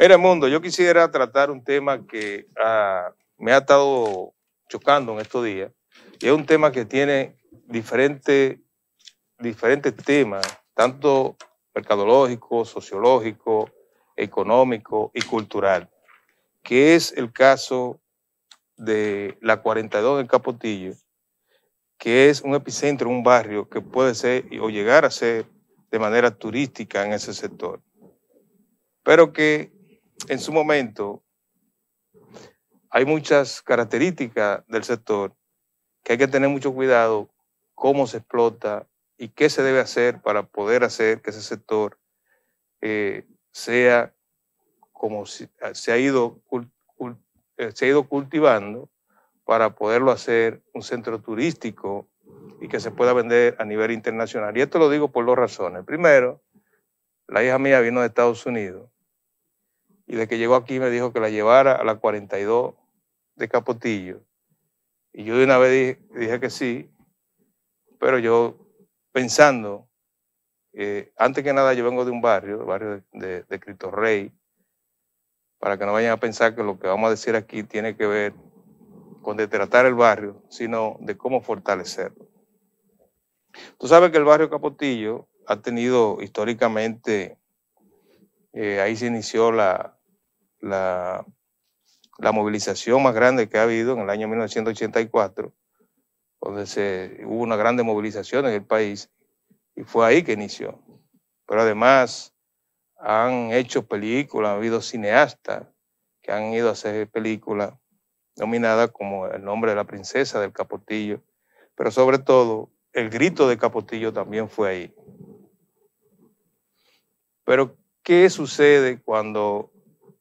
Mira, Mundo, yo quisiera tratar un tema que ah, me ha estado chocando en estos días. Y es un tema que tiene diferentes diferentes temas, tanto mercadológico, sociológico, económico y cultural, que es el caso de la 42 del Capotillo, que es un epicentro, un barrio que puede ser o llegar a ser de manera turística en ese sector, pero que en su momento, hay muchas características del sector que hay que tener mucho cuidado cómo se explota y qué se debe hacer para poder hacer que ese sector eh, sea como eh, se, ha ido, eh, se ha ido cultivando para poderlo hacer un centro turístico y que se pueda vender a nivel internacional. Y esto lo digo por dos razones. Primero, la hija mía vino de Estados Unidos y de que llegó aquí me dijo que la llevara a la 42 de Capotillo. Y yo de una vez dije, que sí, pero yo pensando, eh, antes que nada yo vengo de un barrio, el barrio de, de Cristo para que no vayan a pensar que lo que vamos a decir aquí tiene que ver con de tratar el barrio, sino de cómo fortalecerlo. Tú sabes que el barrio Capotillo ha tenido históricamente, eh, ahí se inició la, la, movilización más grande que ha habido en el año 1984, donde se, hubo una grande movilización en el país y fue ahí que inició. Pero además han hecho películas, ha habido cineastas que han ido a hacer películas nominadas como El nombre de la princesa del Capotillo, pero sobre todo el grito de Capotillo también fue ahí. Pero, ¿qué sucede cuando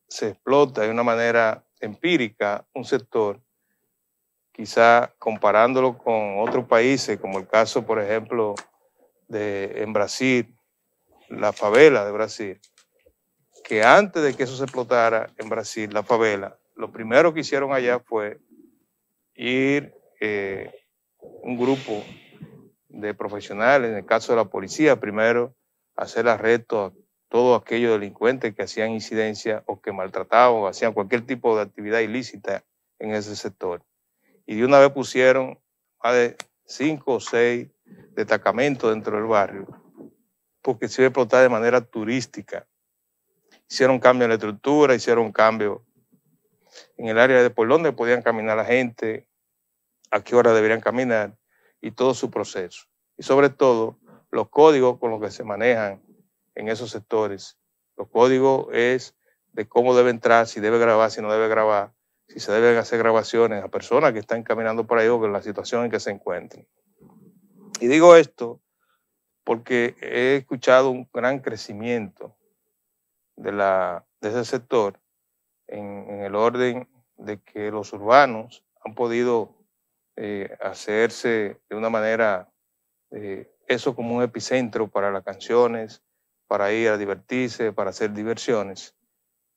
se explota de una manera empírica un sector, quizá comparándolo con otros países, como el caso, por ejemplo, de, en Brasil, la favela de Brasil, que antes de que eso se explotara en Brasil, la favela, lo primero que hicieron allá fue ir eh, un grupo de profesionales, en el caso de la policía, primero hacer arrestos todos aquellos delincuentes que hacían incidencia o que maltrataban o hacían cualquier tipo de actividad ilícita en ese sector. Y de una vez pusieron más de cinco o seis destacamentos dentro del barrio, porque se iba a explotar de manera turística. Hicieron cambio en la estructura, hicieron cambio en el área de por dónde podían caminar la gente, a qué hora deberían caminar y todo su proceso. Y sobre todo, los códigos con los que se manejan en esos sectores. Los códigos es de cómo debe entrar, si debe grabar, si no debe grabar, si se deben hacer grabaciones a personas que están caminando por ahí o con la situación en que se encuentren. Y digo esto porque he escuchado un gran crecimiento de, la, de ese sector en, el orden de que los urbanos han podido eh, hacerse de una manera, eh, eso como un epicentro para las canciones, para ir a divertirse, para hacer diversiones.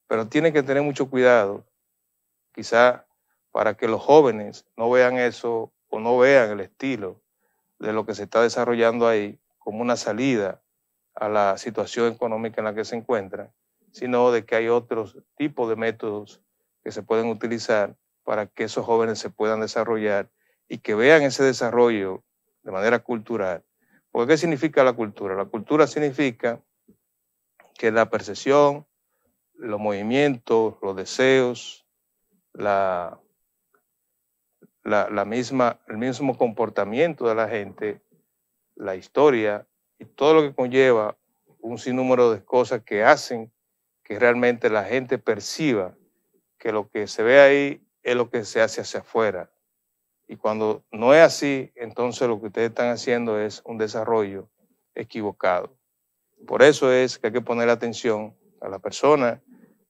Pero tiene que tener mucho cuidado, quizá para que los jóvenes no vean eso o no vean el estilo de lo que se está desarrollando ahí como una salida a la situación económica en la que se encuentran, sino de que hay otros tipos de métodos que se pueden utilizar para que esos jóvenes se puedan desarrollar y que vean ese desarrollo de manera cultural. Porque ¿qué significa la cultura? La cultura significa que la percepción, los movimientos, los deseos, la, misma, el mismo comportamiento de la gente, la historia y todo lo que conlleva un sinnúmero de cosas que hacen que realmente la gente perciba que lo que se ve ahí es lo que se hace hacia afuera. Y cuando no es así, entonces lo que ustedes están haciendo es un desarrollo equivocado. Por eso es que hay que poner atención a las personas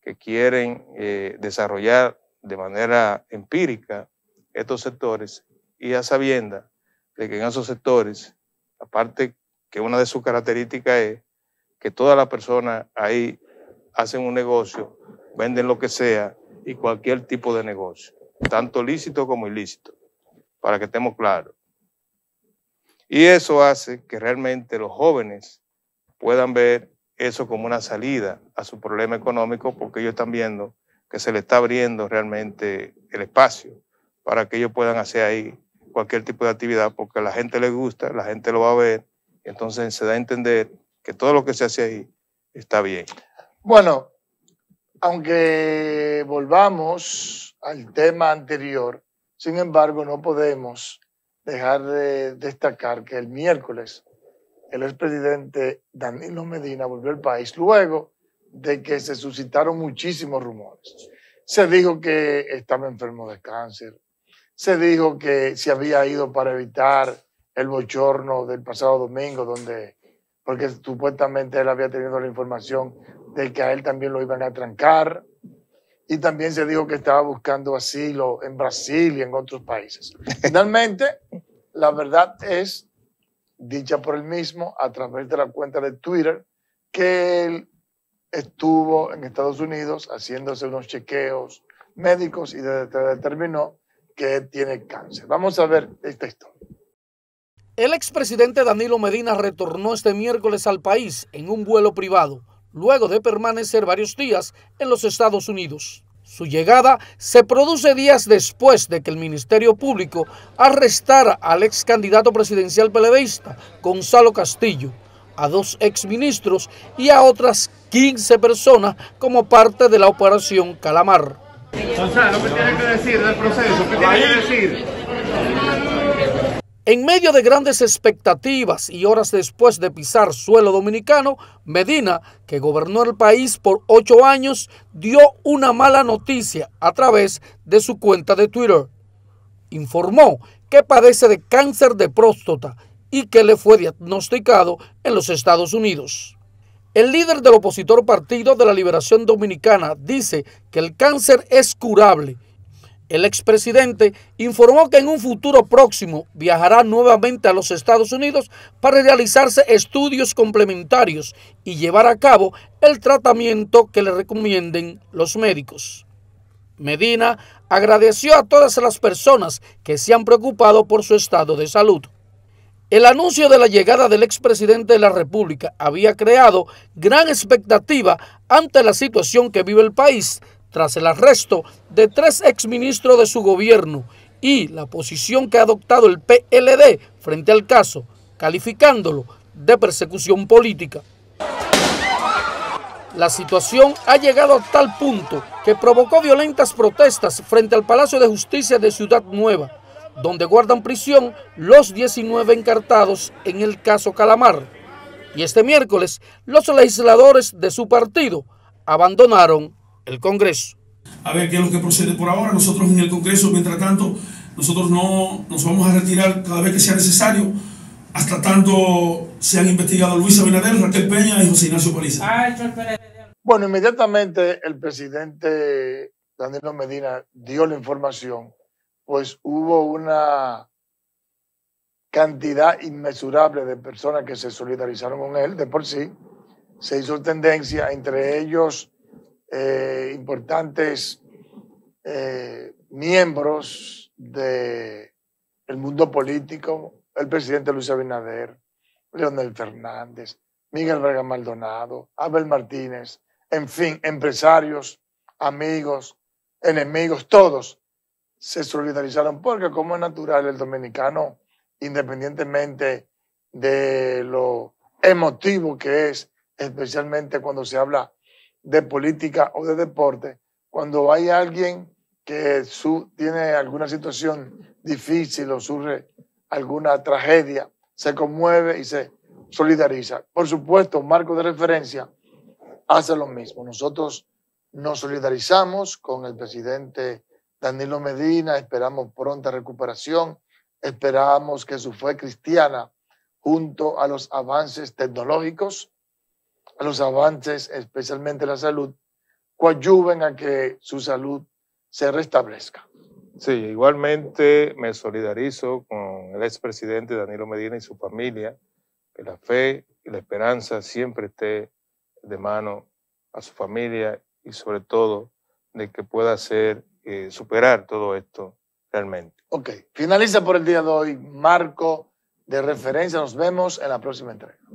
que quieren eh, desarrollar de manera empírica estos sectores y a sabienda de que en esos sectores, aparte que una de sus características es que todas las personas ahí hacen un negocio, venden lo que sea y cualquier tipo de negocio, tanto lícito como ilícito, para que estemos claros. Y eso hace que realmente los jóvenes puedan ver eso como una salida a su problema económico porque ellos están viendo que se le está abriendo realmente el espacio para que ellos puedan hacer ahí cualquier tipo de actividad porque a la gente le gusta, la gente lo va a ver, entonces se da a entender que todo lo que se hace ahí está bien. Bueno, aunque volvamos al tema anterior, sin embargo no podemos dejar de destacar que el miércoles el expresidente Danilo Medina volvió al país luego de que se suscitaron muchísimos rumores. Se dijo que estaba enfermo de cáncer, se dijo que se había ido para evitar el bochorno del pasado domingo, donde, porque supuestamente él había tenido la información de que a él también lo iban a trancar, y también se dijo que estaba buscando asilo en Brasil y en otros países. Finalmente, la verdad es dicha por él mismo a través de la cuenta de Twitter, que él estuvo en Estados Unidos haciéndose unos chequeos médicos y determinó que tiene cáncer. Vamos a ver esta historia. El expresidente Danilo Medina retornó este miércoles al país en un vuelo privado, luego de permanecer varios días en los Estados Unidos. Su llegada se produce días después de que el Ministerio Público arrestara al ex candidato presidencial peledeísta Gonzalo Castillo, a dos ex ministros y a otras 15 personas como parte de la operación Calamar. En medio de grandes expectativas y horas después de pisar suelo dominicano, Medina, que gobernó el país por ocho años, dio una mala noticia a través de su cuenta de Twitter. Informó que padece de cáncer de próstata y que le fue diagnosticado en los Estados Unidos. El líder del opositor Partido de la Liberación Dominicana dice que el cáncer es curable el expresidente informó que en un futuro próximo viajará nuevamente a los Estados Unidos para realizarse estudios complementarios y llevar a cabo el tratamiento que le recomienden los médicos. Medina agradeció a todas las personas que se han preocupado por su estado de salud. El anuncio de la llegada del expresidente de la República había creado gran expectativa ante la situación que vive el país tras el arresto de tres exministros de su gobierno y la posición que ha adoptado el PLD frente al caso, calificándolo de persecución política. La situación ha llegado a tal punto que provocó violentas protestas frente al Palacio de Justicia de Ciudad Nueva, donde guardan prisión los 19 encartados en el caso Calamar. Y este miércoles, los legisladores de su partido abandonaron el Congreso. A ver qué es lo que procede por ahora. Nosotros en el Congreso, mientras tanto, nosotros no nos vamos a retirar cada vez que sea necesario, hasta tanto se han investigado Luis Abinader, Raquel Peña y José Ignacio Paliza. Bueno, inmediatamente el presidente Daniel Medina dio la información, pues hubo una cantidad inmesurable de personas que se solidarizaron con él de por sí. Se hizo tendencia, entre ellos eh, importantes eh, miembros del mundo político, el presidente Luis Abinader, Leonel Fernández, Miguel Vega Maldonado, Abel Martínez, en fin, empresarios, amigos, enemigos, todos se solidarizaron porque como es natural el dominicano, independientemente de lo emotivo que es, especialmente cuando se habla de política o de deporte, cuando hay alguien que su, tiene alguna situación difícil o surge alguna tragedia, se conmueve y se solidariza. Por supuesto, Marco de Referencia hace lo mismo. Nosotros nos solidarizamos con el presidente Danilo Medina, esperamos pronta recuperación, esperamos que su fe cristiana, junto a los avances tecnológicos, a los avances, especialmente la salud, coadyuven a que su salud se restablezca. Sí, igualmente me solidarizo con el expresidente Danilo Medina y su familia, que la fe y la esperanza siempre esté de mano a su familia y sobre todo de que pueda ser, eh, superar todo esto realmente. Ok, finaliza por el día de hoy Marco de Referencia. Nos vemos en la próxima entrega.